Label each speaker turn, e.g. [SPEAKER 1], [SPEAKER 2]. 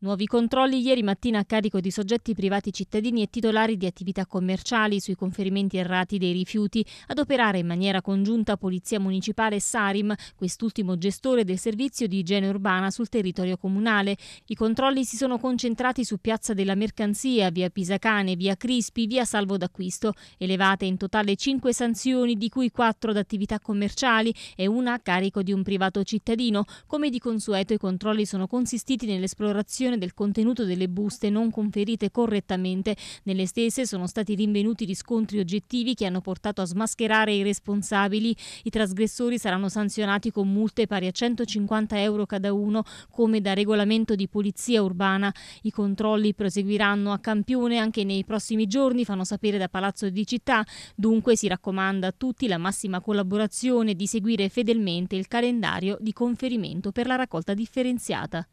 [SPEAKER 1] Nuovi controlli ieri mattina a carico di soggetti privati cittadini e titolari di attività commerciali sui conferimenti errati dei rifiuti, ad operare in maniera congiunta Polizia Municipale e Sarim, quest'ultimo gestore del servizio di igiene urbana sul territorio comunale. I controlli si sono concentrati su Piazza della Mercanzia, via Pisacane, via Crispi, via Salvo d'Acquisto, elevate in totale 5 sanzioni, di cui 4 ad attività commerciali e una a carico di un privato cittadino. Come di consueto i controlli sono consistiti nell'esplorazione valutazione del contenuto delle buste non conferite correttamente. Nelle stesse sono stati rinvenuti riscontri oggettivi che hanno portato a smascherare i responsabili. I trasgressori saranno sanzionati con multe pari a 150 euro cada uno, come da regolamento di polizia urbana. I controlli proseguiranno a campione anche nei prossimi giorni, fanno sapere da Palazzo di Città. Dunque si raccomanda a tutti la massima collaborazione di seguire fedelmente il calendario di conferimento per la raccolta differenziata.